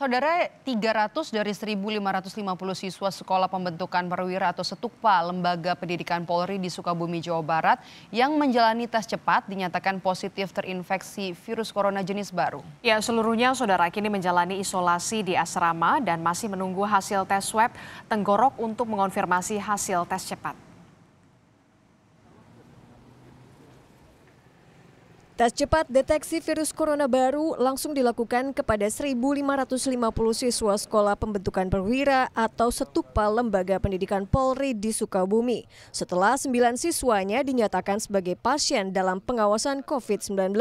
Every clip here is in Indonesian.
Saudara, 300 dari 1.550 siswa Sekolah Pembentukan Perwira atau Setukpa Lembaga Pendidikan Polri di Sukabumi, Jawa Barat yang menjalani tes cepat dinyatakan positif terinfeksi virus corona jenis baru. Ya, seluruhnya saudara kini menjalani isolasi di asrama dan masih menunggu hasil tes swab tenggorok untuk mengonfirmasi hasil tes cepat. Tes cepat deteksi virus corona baru langsung dilakukan kepada 1.550 siswa Sekolah Pembentukan Perwira atau setupa Lembaga Pendidikan Polri di Sukabumi setelah 9 siswanya dinyatakan sebagai pasien dalam pengawasan COVID-19.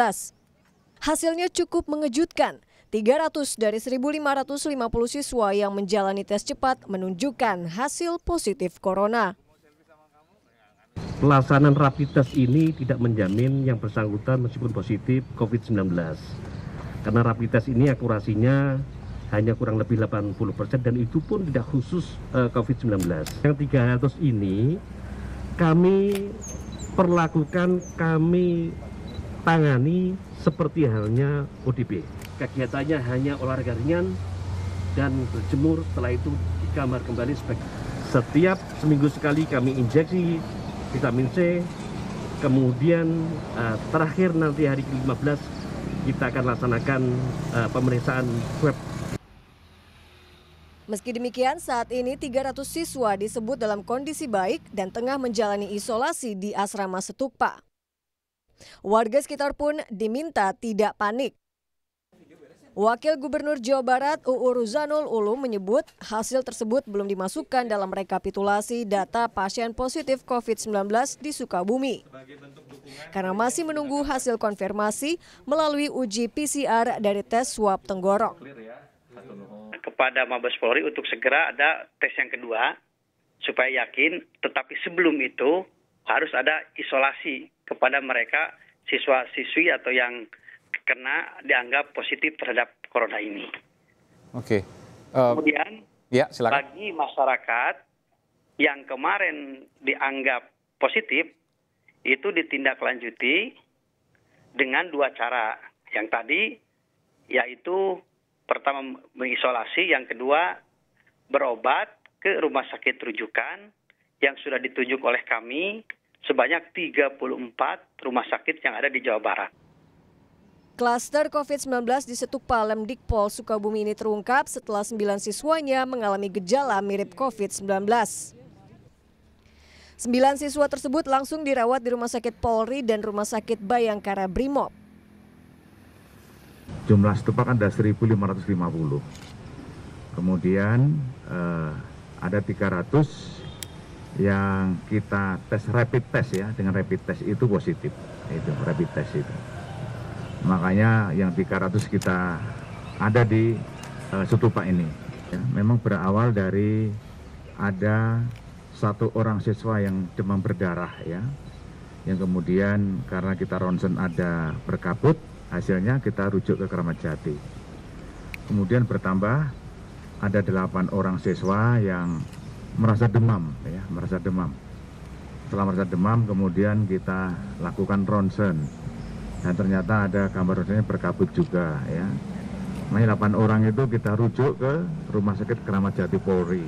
Hasilnya cukup mengejutkan. 300 dari 1.550 siswa yang menjalani tes cepat menunjukkan hasil positif corona pelaksanaan rapid test ini tidak menjamin yang bersangkutan meskipun positif COVID-19. Karena rapid test ini akurasinya hanya kurang lebih 80% dan itu pun tidak khusus uh, COVID-19. Yang 300 ini kami perlakukan, kami tangani seperti halnya ODP. Kegiatannya hanya olahraga ringan dan berjemur setelah itu di kamar kembali sebagai setiap seminggu sekali kami injeksi vitamin C kemudian uh, terakhir nanti hari ke-15 kita akan laksanakan uh, pemeriksaan swab Meski demikian, saat ini 300 siswa disebut dalam kondisi baik dan tengah menjalani isolasi di asrama Setukpa. Warga sekitar pun diminta tidak panik Wakil Gubernur Jawa Barat UU Ruzanul Ulum menyebut hasil tersebut belum dimasukkan dalam rekapitulasi data pasien positif COVID-19 di Sukabumi. Karena masih menunggu hasil konfirmasi melalui uji PCR dari tes swab tenggorok. Kepada Mabes Polri untuk segera ada tes yang kedua supaya yakin, tetapi sebelum itu harus ada isolasi kepada mereka siswa-siswi atau yang kena dianggap positif terhadap corona ini. Oke. Okay. Uh, eh, Kemudian ya, bagi masyarakat yang kemarin dianggap positif itu ditindaklanjuti dengan dua cara. Yang tadi yaitu pertama mengisolasi, yang kedua berobat ke rumah sakit rujukan yang sudah ditunjuk oleh kami sebanyak 34 rumah sakit yang ada di Jawa Barat. Klaster COVID-19 di Setupa Lemdikpol Sukabumi ini terungkap setelah 9 siswanya mengalami gejala mirip COVID-19. Sembilan siswa tersebut langsung dirawat di Rumah Sakit Polri dan Rumah Sakit Bayangkara Brimob. Jumlah setupa kan ada 1.550. Kemudian eh, ada 300 yang kita tes rapid test ya, dengan rapid test itu positif. Itu rapid test itu makanya yang 300 kita ada di uh, Sutupa ini. Ya, memang berawal dari ada satu orang siswa yang demam berdarah ya, yang kemudian karena kita ronsen ada berkabut, hasilnya kita rujuk ke Keramat Jati. Kemudian bertambah ada delapan orang siswa yang merasa demam, ya, merasa demam. Setelah merasa demam, kemudian kita lakukan ronsen dan nah, ternyata ada gambar rodanya berkabut juga ya. Nah, 8 orang itu kita rujuk ke Rumah Sakit Keramat Jati Polri.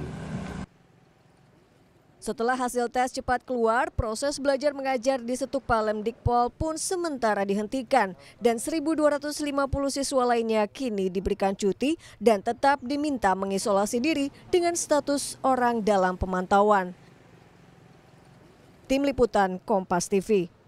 Setelah hasil tes cepat keluar, proses belajar mengajar di Setuk Dikpol pun sementara dihentikan dan 1.250 siswa lainnya kini diberikan cuti dan tetap diminta mengisolasi diri dengan status orang dalam pemantauan. Tim Liputan Kompas TV